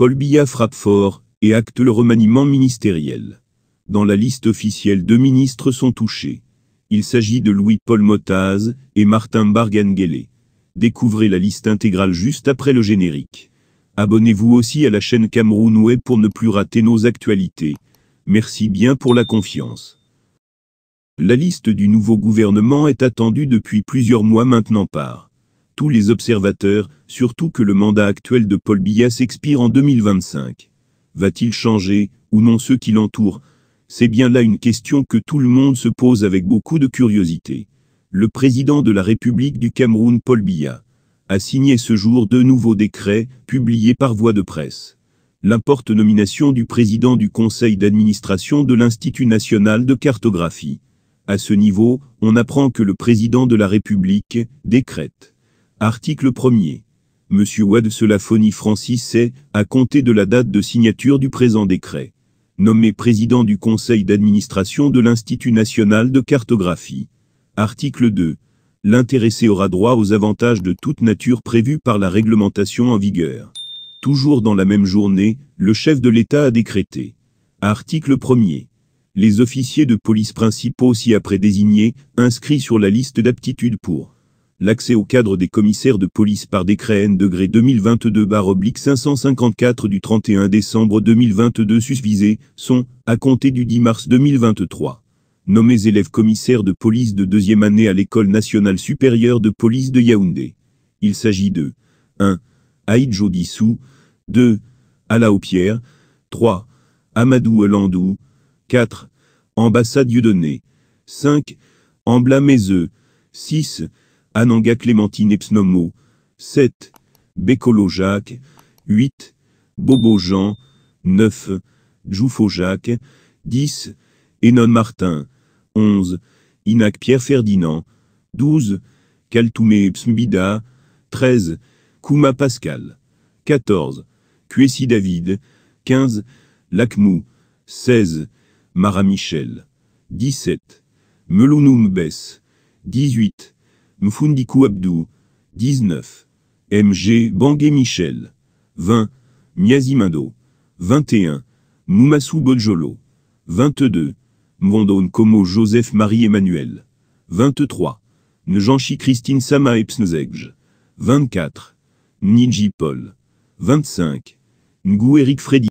Paul Biya frappe fort et acte le remaniement ministériel. Dans la liste officielle, deux ministres sont touchés. Il s'agit de Louis-Paul Motaz et Martin Barganguele. Découvrez la liste intégrale juste après le générique. Abonnez-vous aussi à la chaîne Cameroun Web pour ne plus rater nos actualités. Merci bien pour la confiance. La liste du nouveau gouvernement est attendue depuis plusieurs mois maintenant par les observateurs, surtout que le mandat actuel de Paul Biya s'expire en 2025. Va-t-il changer, ou non ceux qui l'entourent C'est bien là une question que tout le monde se pose avec beaucoup de curiosité. Le président de la République du Cameroun Paul Biya a signé ce jour deux nouveaux décrets, publiés par voie de presse. L'importe nomination du président du conseil d'administration de l'Institut national de cartographie. À ce niveau, on apprend que le président de la République décrète Article 1er. Monsieur Wade Francis est, à compter de la date de signature du présent décret, nommé président du conseil d'administration de l'Institut national de cartographie. Article 2. L'intéressé aura droit aux avantages de toute nature prévus par la réglementation en vigueur. Toujours dans la même journée, le chef de l'État a décrété. Article 1er. Les officiers de police principaux ci après désignés, inscrits sur la liste d'aptitude pour l'accès au cadre des commissaires de police par décret N degré 2022-554 du 31 décembre 2022 susvisé sont, à compter du 10 mars 2023, nommés élèves commissaires de police de deuxième année à l'École nationale supérieure de police de Yaoundé. Il s'agit de 1. Aïd Jodissou, 2. Alao Pierre, 3. Amadou Elandou, 4. Ambassade Yeudonné 5. Ambla 6. Ananga Clémentine Psnomo, 7, Bécolo Jacques, 8, Bobo Jean, 9, Jouffo Jacques, 10, Enon Martin, 11, Inac Pierre Ferdinand, 12, Kaltoumé Psmbida, 13, Kouma Pascal, 14, Cuessi David, 15, Lacmou, 16, Mara Michel, 17, Melounoum Bess, 18, Mfundiku Abdou, 19. MG Bangé Michel, 20. Niazimando, 21. Moumasou Boljolo, 22. Mwandon Komo Joseph Marie Emmanuel, 23. Njanchi Christine Sama Epsnzegj. 24. Niji Paul, 25. Ngou Eric Freddy